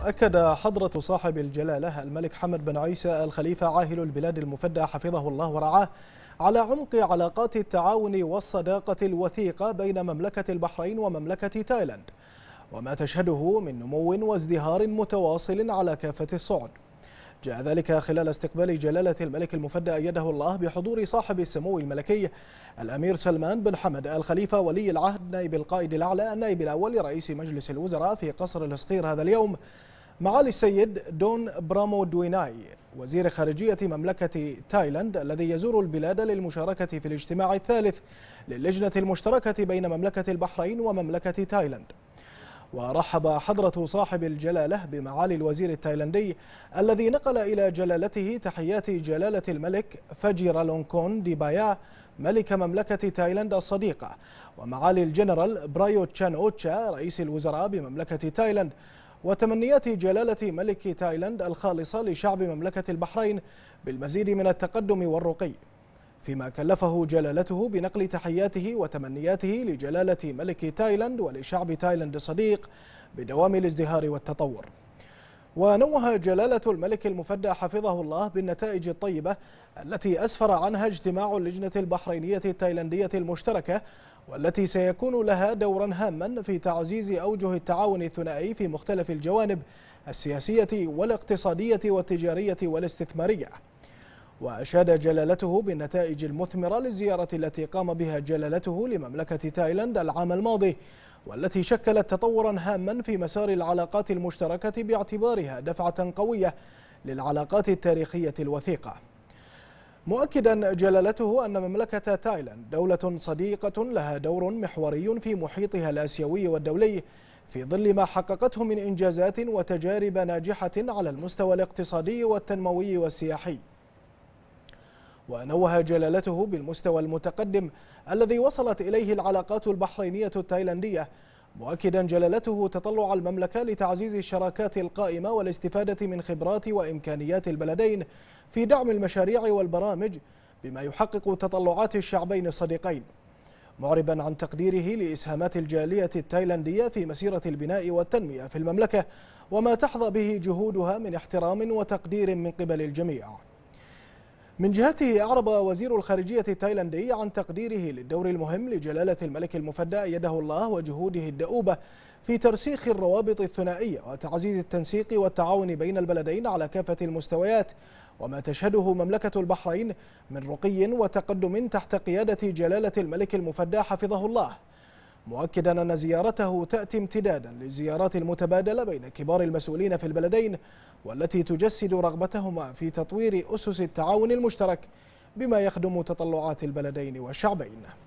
أكد حضرة صاحب الجلالة الملك حمد بن عيسى الخليفة عاهل البلاد المفدى حفظه الله ورعاه على عمق علاقات التعاون والصداقة الوثيقة بين مملكة البحرين ومملكة تايلاند وما تشهده من نمو وازدهار متواصل على كافة الصعد جاء ذلك خلال استقبال جلالة الملك المفدى أيده الله بحضور صاحب السمو الملكي الأمير سلمان بن حمد الخليفة ولي العهد نائب القائد الأعلى النائب الأول رئيس مجلس الوزراء في قصر الصقير هذا اليوم معالي السيد دون برامو دويناي وزير خارجية مملكة تايلاند الذي يزور البلاد للمشاركة في الاجتماع الثالث للجنة المشتركة بين مملكة البحرين ومملكة تايلاند ورحب حضرة صاحب الجلالة بمعالي الوزير التايلاندي الذي نقل إلى جلالته تحيات جلالة الملك دي ديبايا ملك مملكة تايلاند الصديقة ومعالي الجنرال برايو تشان أوتشا رئيس الوزراء بمملكة تايلاند وتمنيات جلالة ملك تايلاند الخالصة لشعب مملكة البحرين بالمزيد من التقدم والرقي فيما كلفه جلالته بنقل تحياته وتمنياته لجلالة ملك تايلاند ولشعب تايلاند الصديق بدوام الازدهار والتطور ونوه جلالة الملك المفدى حفظه الله بالنتائج الطيبة التي أسفر عنها اجتماع اللجنة البحرينية التايلاندية المشتركة والتي سيكون لها دورا هاما في تعزيز أوجه التعاون الثنائي في مختلف الجوانب السياسية والاقتصادية والتجارية والاستثمارية وأشاد جلالته بالنتائج المثمرة للزيارة التي قام بها جلالته لمملكة تايلاند العام الماضي والتي شكلت تطورا هاما في مسار العلاقات المشتركة باعتبارها دفعة قوية للعلاقات التاريخية الوثيقة مؤكدا جلالته أن مملكة تايلاند دولة صديقة لها دور محوري في محيطها الآسيوي والدولي في ظل ما حققته من إنجازات وتجارب ناجحة على المستوى الاقتصادي والتنموي والسياحي ونوه جلالته بالمستوى المتقدم الذي وصلت إليه العلاقات البحرينية التايلاندية مؤكدا جلالته تطلع المملكة لتعزيز الشراكات القائمة والاستفادة من خبرات وإمكانيات البلدين في دعم المشاريع والبرامج بما يحقق تطلعات الشعبين الصديقين معربا عن تقديره لإسهامات الجالية التايلاندية في مسيرة البناء والتنمية في المملكة وما تحظى به جهودها من احترام وتقدير من قبل الجميع من جهته أعرب وزير الخارجية التايلاندي عن تقديره للدور المهم لجلالة الملك المفدى يده الله وجهوده الدؤوبة في ترسيخ الروابط الثنائية وتعزيز التنسيق والتعاون بين البلدين على كافة المستويات وما تشهده مملكة البحرين من رقي وتقدم تحت قيادة جلالة الملك المفدى حفظه الله مؤكدا أن زيارته تأتي امتدادا للزيارات المتبادلة بين كبار المسؤولين في البلدين والتي تجسد رغبتهما في تطوير أسس التعاون المشترك بما يخدم تطلعات البلدين والشعبين